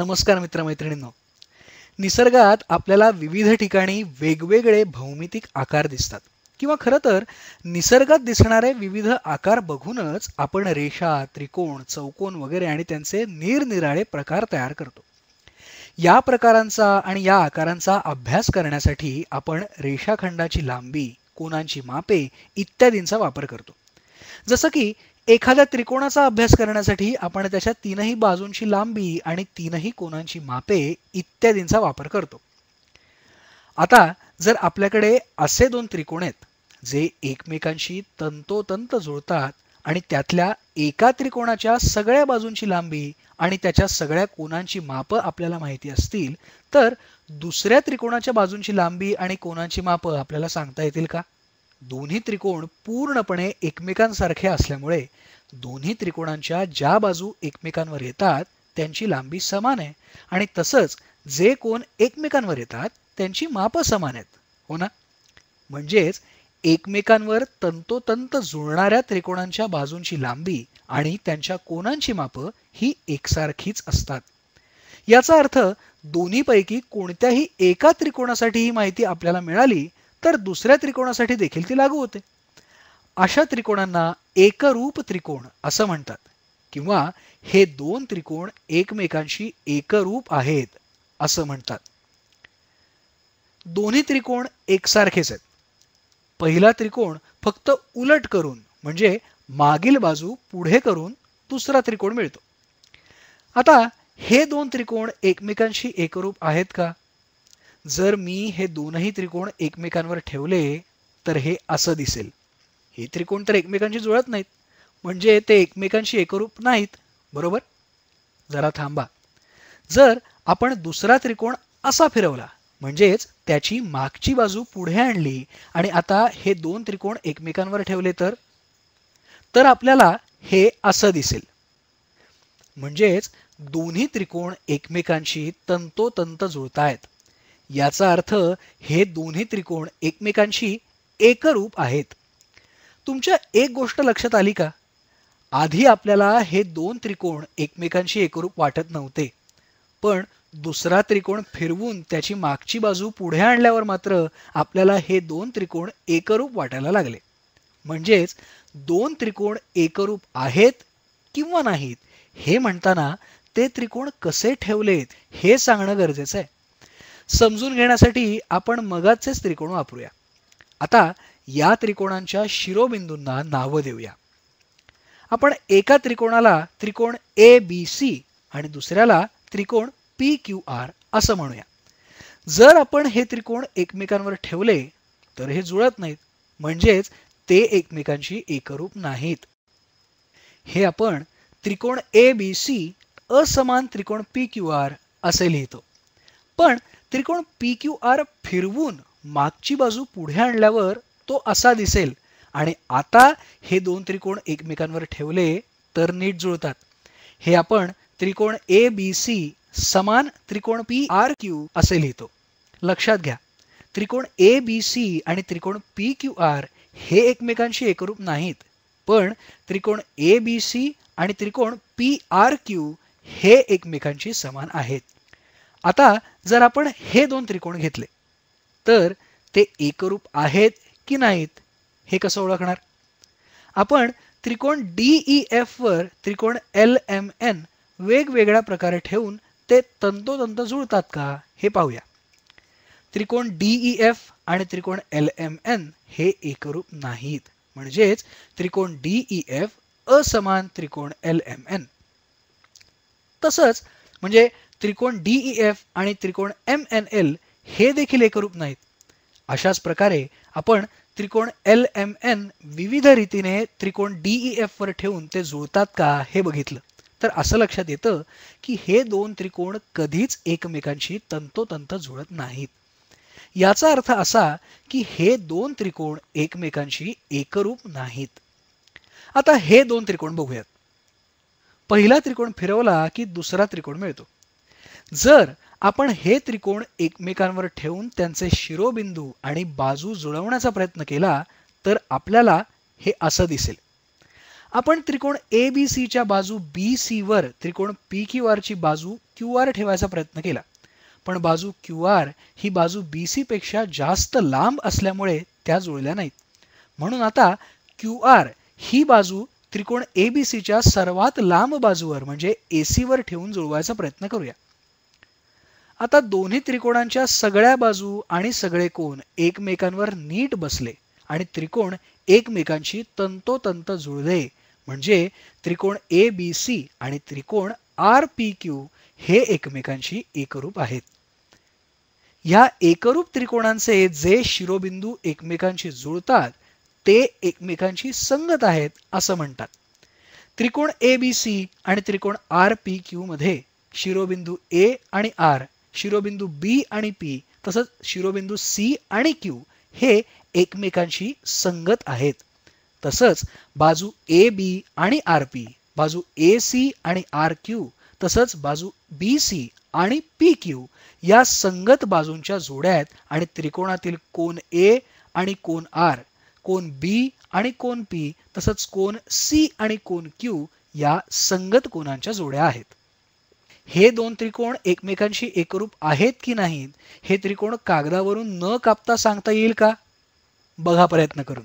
नमस्कार मित्रमैत्रिणींनो निसर्गात आपल्याला विविध ठिकाणी वेगवेगळे भौमितिक आकार दिसतात किंवा खरं तर निसर्गात दिसणारे विविध आकार बघूनच आपण रेषा त्रिकोण चौकोन वगैरे आणि त्यांचे निरनिराळे प्रकार तयार करतो या प्रकारांचा आणि या आकारांचा अभ्यास करण्यासाठी आपण रेषाखंडाची लांबी कोणांची मापे इत्यादींचा वापर करतो जसं की एखाद्या त्रिकोणाचा अभ्यास करण्यासाठी आपण त्याच्या तीनही बाजूंची लांबी आणि तीनही कोणांची मापे इत्यादींचा वापर करतो आता जर आपल्याकडे असे दोन त्रिकोण आहेत जे एकमेकांशी तंतोतंत जुळतात आणि त्यातल्या एका त्रिकोणाच्या सगळ्या बाजूंची लांबी आणि त्याच्या सगळ्या कोणांची मापं आपल्याला माहिती असतील तर दुसऱ्या त्रिकोणाच्या बाजूंची लांबी आणि कोणांची मापं आपल्याला सांगता येतील का दोन्ही त्रिकोण पूर्णपणे एकमेकांसारखे असल्यामुळे दोन्ही त्रिकोणांच्या ज्या बाजू एकमेकांवर येतात त्यांची लांबी समान आहे आणि तसंच जे कोण एकमेकांवर येतात त्यांची मापं समान आहेत हो ना म्हणजेच एकमेकांवर तंतोतंत जुळणाऱ्या त्रिकोणांच्या बाजूंची लांबी आणि त्यांच्या कोणांची मापं ही एकसारखीच असतात याचा अर्थ दोन्हीपैकी कोणत्याही एका त्रिकोणासाठी ही माहिती आपल्याला मिळाली तर दुसऱ्या त्रिकोणासाठी देखील ती लागू होते अशा त्रिकोणांना एकरूप त्रिकोण असं म्हणतात किंवा हे दोन त्रिकोण एकमेकांशी एकरूप आहेत असं म्हणतात दोन्ही त्रिकोण एकसारखेच आहेत पहिला त्रिकोण फक्त उलट करून म्हणजे मागील बाजू पुढे करून दुसरा त्रिकोण मिळतो आता हे दोन त्रिकोण एकमेकांशी एकरूप आहेत का जर मी हे दोनही त्रिकोण एकमेकांवर ठेवले तर हे असं दिसेल हे त्रिकोण तर एकमेकांशी जुळत नाहीत म्हणजे ते एकमेकांशी एकरूप नाहीत बरोबर जरा थांबा जर आपण दुसरा त्रिकोण असा फिरवला म्हणजेच त्याची मागची बाजू पुढे आणली आणि आता हे दोन त्रिकोण एकमेकांवर ठेवले तर तर आपल्याला हे असं दिसेल म्हणजेच दोन्ही त्रिकोण एकमेकांशी तंतोतंत जुळतायत याचा अर्थ हे दोन्ही त्रिकोण एकमेकांशी एकरूप आहेत तुमच्या एक गोष्ट लक्षात आली का आधी आपल्याला हे दोन त्रिकोण एकमेकांशी एकरूप वाटत नव्हते पण दुसरा त्रिकोण फिरवून त्याची मागची बाजू पुढे आणल्यावर मात्र आपल्याला हे दोन त्रिकोण एकरूप वाटायला लागले म्हणजेच दोन त्रिकोण एकरूप आहेत किंवा नाहीत हे म्हणताना ते त्रिकोण कसे ठेवलेत हे सांगणं गरजेचं आहे समजून घेण्यासाठी आपण मगाचेच त्रिकोण वापरूया आता या त्रिकोणांच्या शिरोबिंदूंना नावं देऊया आपण एका त्रिकोणाला त्रिकोण ए बी सी आणि दुसऱ्याला त्रिकोण पी क्यू आर असं म्हणूया जर आपण हे त्रिकोण एकमेकांवर ठेवले तर हे जुळत नाहीत म्हणजेच ते एकमेकांशी एकरूप नाहीत हे आपण त्रिकोण ए बी सी असमान त्रिकोण पी क्यू आर असे लिहितो पण त्रिकोण पी क्यू आर फिरवून मागची बाजू पुढे आणल्यावर तो असा दिसेल आणि आता हे दोन त्रिकोण एकमेकांवर ठेवले तर नीट जुळतात हे आपण त्रिकोण ए बी सी समान त्रिकोण पी आर क्यू असे लिहितो लक्षात घ्या त्रिकोण ए बी सी आणि त्रिकोण पी क्यू आर हे एकमेकांशी एकरूप नाहीत पण त्रिकोण ए बी सी आणि त्रिकोण पी आर क्यू हे एकमेकांशी समान आहेत आता जर आपण हे दोन त्रिकोण घेतले तर ते एकरूप आहेत की नाहीत हे कसं ओळखणार आपण त्रिकोण डीई एफ e वर त्रिकोण एल एम एन वेगवेगळ्या प्रकारे ठेवून ते तंतोतंत जुळतात का हे पाहूया त्रिकोण डीई एफ e आणि त्रिकोण एल एम एन हे एकरूप नाहीत म्हणजेच त्रिकोण डीई एफ e असमान त्रिकोण एल एम एन तसंच म्हणजे त्रिकोण डीई एफ e आणि त्रिकोण एम एन एल हे देखील एकरूप नाहीत अशाच प्रकारे आपण त्रिकोण एल एम एन विविध रीतीने त्रिकोण डीईएफ e वर ठेवून ते जुळतात का हे बघितलं तर असं लक्षात येतं की हे दोन त्रिकोण कधीच एकमेकांशी तंतोतंत जुळत नाहीत याचा अर्थ असा की हे दोन त्रिकोण एकमेकांशी एकरूप नाहीत आता हे दोन त्रिकोण बघूयात पहिला त्रिकोण फिरवला की दुसरा त्रिकोण मिळतो जर आपण हे त्रिकोण एकमेकांवर ठेवून त्यांचे शिरोबिंदू आणि बाजू जुळवण्याचा प्रयत्न केला तर आपल्याला हे असं दिसेल आपण त्रिकोण ए बी सीच्या बाजू बी सीवर त्रिकोण पी क्यू आरची बाजू क्यू आर ठेवायचा प्रयत्न केला पण बाजू क्यू आर ही बाजू बी सीपेक्षा जास्त लांब असल्यामुळे त्या जुळल्या नाहीत म्हणून आता क्यू आर ही बाजू त्रिकोण ए बी सीच्या सर्वात लांब बाजूवर म्हणजे ए सीवर ठेवून जुळवायचा प्रयत्न करूया आता दोन्ही त्रिकोणांच्या सगळ्या बाजू आणि सगळे कोण एकमेकांवर नीट बसले आणि त्रिकोण एकमेकांशी तंतोतंत जुळले म्हणजे त्रिकोण ए बी सी आणि त्रिकोण आर पी क्यू हे एकमेकांशी एकरूप आहेत ह्या एकरूप त्रिकोणांचे जे शिरोबिंदू एकमेकांशी जुळतात ते एकमेकांशी संगत आहेत असं म्हणतात त्रिकोण ए बी सी आणि त्रिकोण आर पी क्यू मध्ये शिरोबिंदू ए आणि आर शिरोबिंदू बी आणि पी तसंच शिरोबिंदू सी आणि क्यू हे एकमेकांशी संगत आहेत तसंच बाजू ए बी आणि आर पी बाजू ए सी आणि आर क्यू तसंच बाजू बी सी आणि पी क्यू या संगत बाजूंच्या जोड्या आहेत आणि त्रिकोणातील कोन ए आणि कोन आर कोन बी आणि कोन पी तसंच कोन सी आणि कोन क्यू या संगत कोनांच्या जोड्या आहेत हे दोन त्रिकोण एकमेकांशी एकरूप आहेत की नाहीत हे त्रिकोण कागदावरून न कापता सांगता येईल का बघा प्रयत्न करून